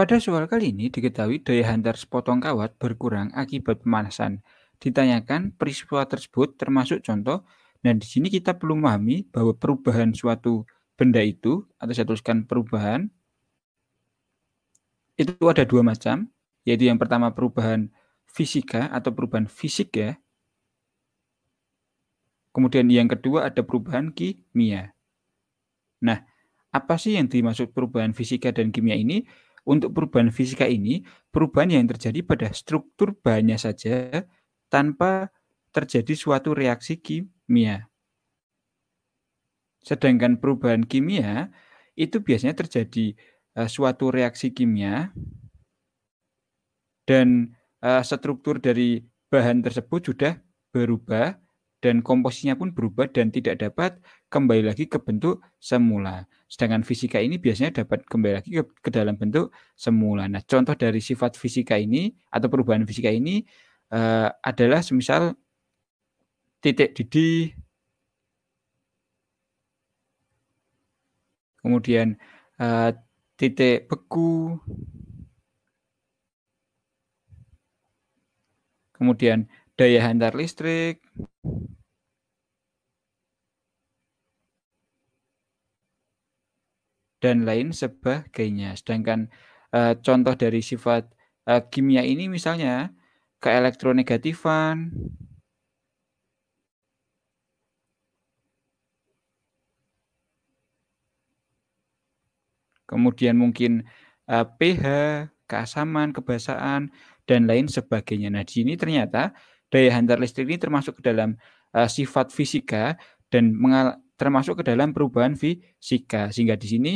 Pada soal kali ini diketahui daya hantar sepotong kawat berkurang akibat pemanasan. Ditanyakan peristiwa tersebut termasuk contoh dan di sini kita perlu memahami bahwa perubahan suatu benda itu atau saya tuliskan perubahan itu ada dua macam, yaitu yang pertama perubahan fisika atau perubahan fisik ya. Kemudian yang kedua ada perubahan kimia. Nah, apa sih yang dimaksud perubahan fisika dan kimia ini? Untuk perubahan fisika ini, perubahan yang terjadi pada struktur bahannya saja tanpa terjadi suatu reaksi kimia. Sedangkan perubahan kimia itu biasanya terjadi eh, suatu reaksi kimia dan eh, struktur dari bahan tersebut sudah berubah dan komposisinya pun berubah dan tidak dapat kembali lagi ke bentuk semula. Sedangkan fisika ini biasanya dapat kembali lagi ke, ke dalam bentuk semula. Nah, contoh dari sifat fisika ini atau perubahan fisika ini uh, adalah semisal titik didih kemudian uh, titik beku kemudian daya hantar listrik dan lain sebagainya. Sedangkan uh, contoh dari sifat uh, kimia ini misalnya keelektronegatifan, kemudian mungkin uh, pH, keasaman, kebasaan, dan lain sebagainya. Nah, di sini ternyata daya hantar listrik ini termasuk ke dalam uh, sifat fisika dan mengal termasuk ke dalam perubahan fisika. Sehingga di sini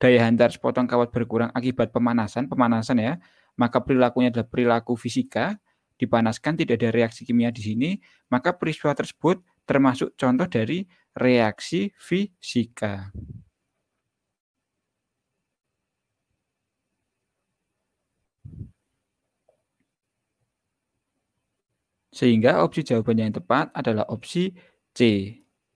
daya hantar sepotong kawat berkurang akibat pemanasan, pemanasan ya, maka perilakunya adalah perilaku fisika, dipanaskan tidak ada reaksi kimia di sini, maka peristiwa tersebut termasuk contoh dari reaksi fisika. Sehingga opsi jawaban yang tepat adalah opsi C.